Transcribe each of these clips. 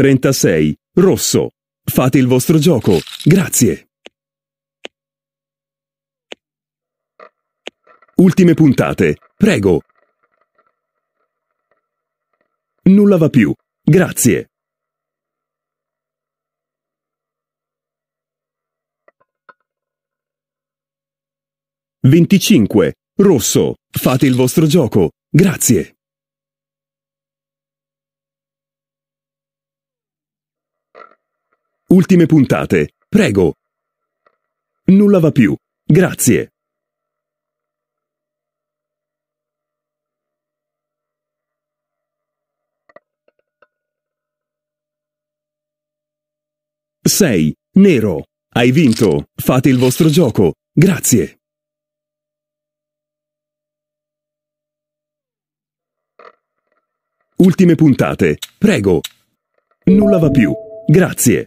36. Rosso. Fate il vostro gioco. Grazie. Ultime puntate. Prego. Nulla va più. Grazie. Venticinque. Rosso. Fate il vostro gioco. Grazie. Ultime puntate. Prego. Nulla va più. Grazie. Sei. Nero. Hai vinto. Fate il vostro gioco. Grazie. Ultime puntate. Prego. Nulla va più. Grazie.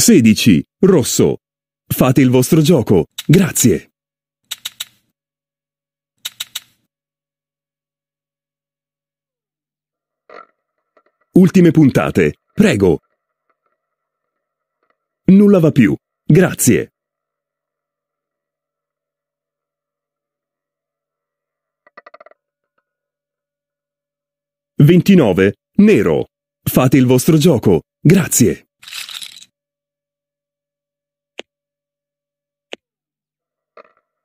16. Rosso. Fate il vostro gioco. Grazie. Ultime puntate. Prego. Nulla va più. Grazie. Ventinove. Nero. Fate il vostro gioco. Grazie.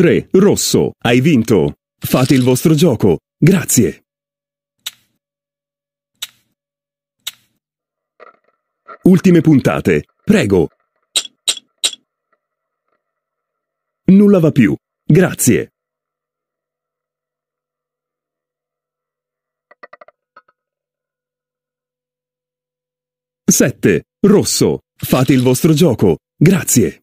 3. Rosso. Hai vinto. Fate il vostro gioco. Grazie. Ultime puntate. Prego. Nulla va più. Grazie. Sette. Rosso. Fate il vostro gioco. Grazie.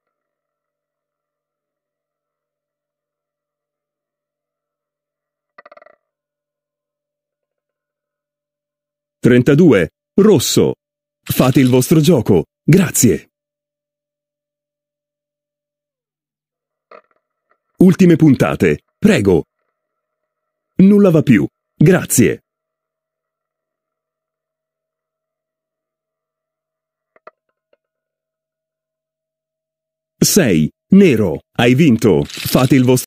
32. Rosso. Fate il vostro gioco. Grazie. Ultime puntate. Prego. Nulla va più. Grazie. Sei. Nero. Hai vinto. Fate il vostro